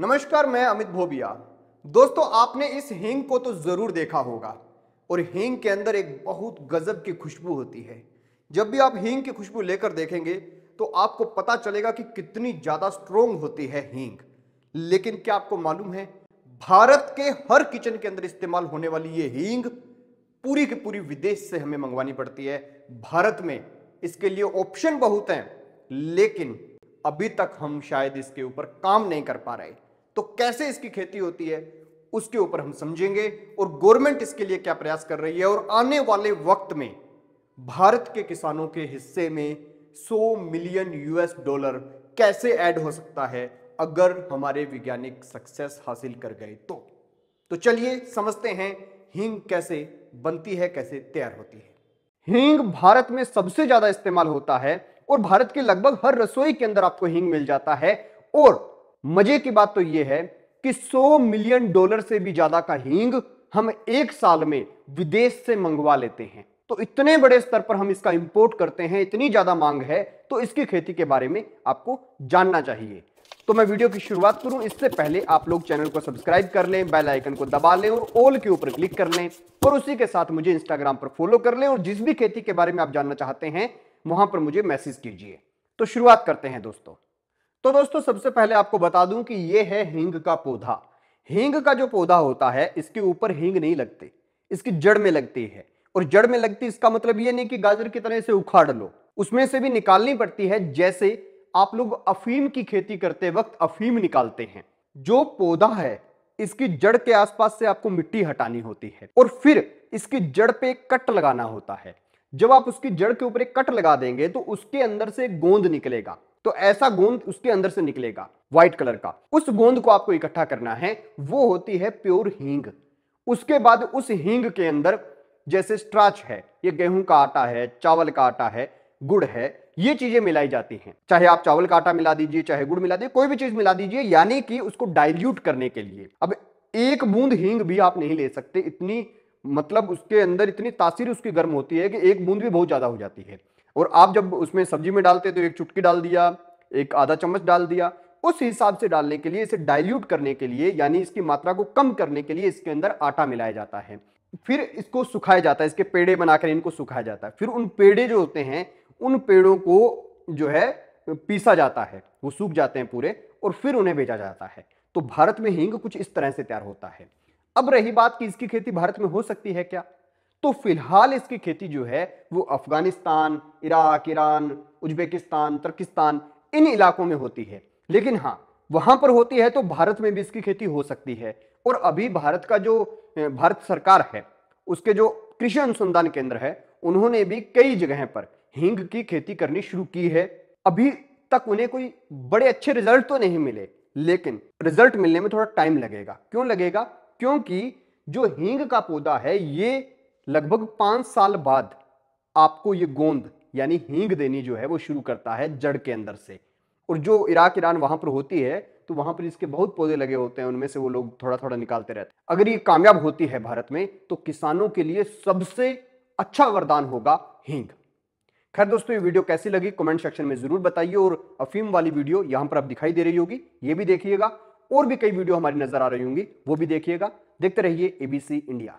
नमस्कार मैं अमित भोबिया दोस्तों आपने इस हींग को तो ज़रूर देखा होगा और हींग के अंदर एक बहुत गजब की खुशबू होती है जब भी आप हींग की खुशबू लेकर देखेंगे तो आपको पता चलेगा कि कितनी ज़्यादा स्ट्रोंग होती है हींग लेकिन क्या आपको मालूम है भारत के हर किचन के अंदर इस्तेमाल होने वाली ये हींग पूरी की पूरी विदेश से हमें मंगवानी पड़ती है भारत में इसके लिए ऑप्शन बहुत हैं लेकिन अभी तक हम शायद इसके ऊपर काम नहीं कर पा रहे तो कैसे इसकी खेती होती है उसके ऊपर हम समझेंगे और गवर्नमेंट इसके लिए क्या प्रयास कर रही है और आने वाले वक्त में भारत के किसानों के हिस्से में 100 मिलियन यूएस डॉलर कैसे ऐड हो सकता है अगर हमारे वैज्ञानिक सक्सेस हासिल कर गए तो तो चलिए समझते हैं हींग कैसे बनती है कैसे तैयार होती है हींग भारत में सबसे ज्यादा इस्तेमाल होता है और भारत के लगभग हर रसोई के अंदर आपको हींग मिल जाता है और मजे की बात तो यह है कि 100 मिलियन डॉलर से भी ज्यादा का हींग हम एक साल में विदेश से मंगवा लेते हैं तो इतने बड़े स्तर पर हम इसका इंपोर्ट करते हैं इतनी ज्यादा मांग है तो इसकी खेती के बारे में आपको जानना चाहिए तो मैं वीडियो की शुरुआत करूं इससे पहले आप लोग चैनल को सब्सक्राइब कर लें बेल आइकन को दबा लें और ऑल के ऊपर क्लिक कर लें और उसी के साथ मुझे इंस्टाग्राम पर फॉलो कर लें और जिस भी खेती के बारे में आप जानना चाहते हैं वहां पर मुझे मैसेज कीजिए तो शुरुआत करते हैं दोस्तों तो दोस्तों सबसे पहले आपको बता दूं कि ये है हींग का पौधा हींग का जो पौधा होता है इसके ऊपर हींग नहीं लगते इसकी जड़ में लगती है और जड़ में लगती इसका मतलब ये नहीं कि गाजर की तरह से उखाड़ लो उसमें से भी निकालनी पड़ती है जैसे आप लोग अफीम की खेती करते वक्त अफीम निकालते हैं जो पौधा है इसकी जड़ के आसपास से आपको मिट्टी हटानी होती है और फिर इसकी जड़ पे एक कट लगाना होता है जब आप उसकी जड़ के ऊपर एक कट लगा देंगे तो उसके अंदर से गोंद निकलेगा तो ऐसा गोंद उसके अंदर से निकलेगा व्हाइट कलर का उस गोंद को आपको इकट्ठा करना है वो होती है प्योर हींग उसके बाद उस हींग के अंदर जैसे स्ट्राच है ये गेहूं का आटा है चावल का आटा है गुड़ है ये चीजें मिलाई जाती हैं चाहे आप चावल का आटा मिला दीजिए चाहे गुड़ मिला दीजिए कोई भी चीज मिला दीजिए यानी कि उसको डाइल्यूट करने के लिए अब एक बूंद हींग भी आप नहीं ले सकते इतनी मतलब उसके अंदर इतनी तासीर उसकी गर्म होती है कि एक बूंद भी बहुत ज्यादा हो जाती है और आप जब उसमें सब्जी में डालते तो एक चुटकी डाल दिया एक आधा चम्मच डाल दिया उस हिसाब से डालने के लिए इसे डाइल्यूट करने के लिए यानी इसकी मात्रा को कम करने के लिए इसके अंदर आटा मिलाया जाता है फिर इसको सुखाया जाता है इसके पेड़े बनाकर इनको सुखाया जाता है फिर उन पेड़े जो होते हैं उन पेड़ों को जो है पीसा जाता है वो सूख जाते हैं पूरे और फिर उन्हें बेचा जाता है तो भारत में हींग कुछ इस तरह से तैयार होता है अब रही बात कि इसकी खेती भारत में हो सकती है क्या तो फिलहाल इसकी खेती जो है वो Afghanistan Iraq Iran Uzbekistan Turkistan इन इलाकों में होती है लेकिन हाँ वहां पर होती है तो भारत में भी इसकी खेती हो सकती है और अभी भारत का जो भारत सरकार है उसके जो कृषि अनुसंधान केंद्र है उन्होंने भी कई जगह पर हींग की खेती करनी शुरू की है अभी तक उन्हें कोई बड़े अच्छे रिजल्ट तो नहीं मिले लेकिन रिजल्ट मिलने में थोड़ा टाइम लगेगा क्यों लगेगा क्योंकि जो हींग का पौधा है ये लगभग पांच साल बाद आपको ये गोंद यानी हींग देनी जो है वो शुरू करता है जड़ के अंदर से और जो इराक ईरान वहां पर होती है तो वहां पर इसके बहुत पौधे लगे होते हैं उनमें से वो लोग थोड़ा थोड़ा निकालते रहते हैं अगर ये कामयाब होती है भारत में तो किसानों के लिए सबसे अच्छा वरदान होगा हींग खैर दोस्तों ये वीडियो कैसी लगी कमेंट सेक्शन में जरूर बताइए और अफीम वाली वीडियो यहां पर आप दिखाई दे रही होगी ये भी देखिएगा और भी कई वीडियो हमारी नजर आ रही होंगी वो भी देखिएगा देखते रहिए एबीसी इंडिया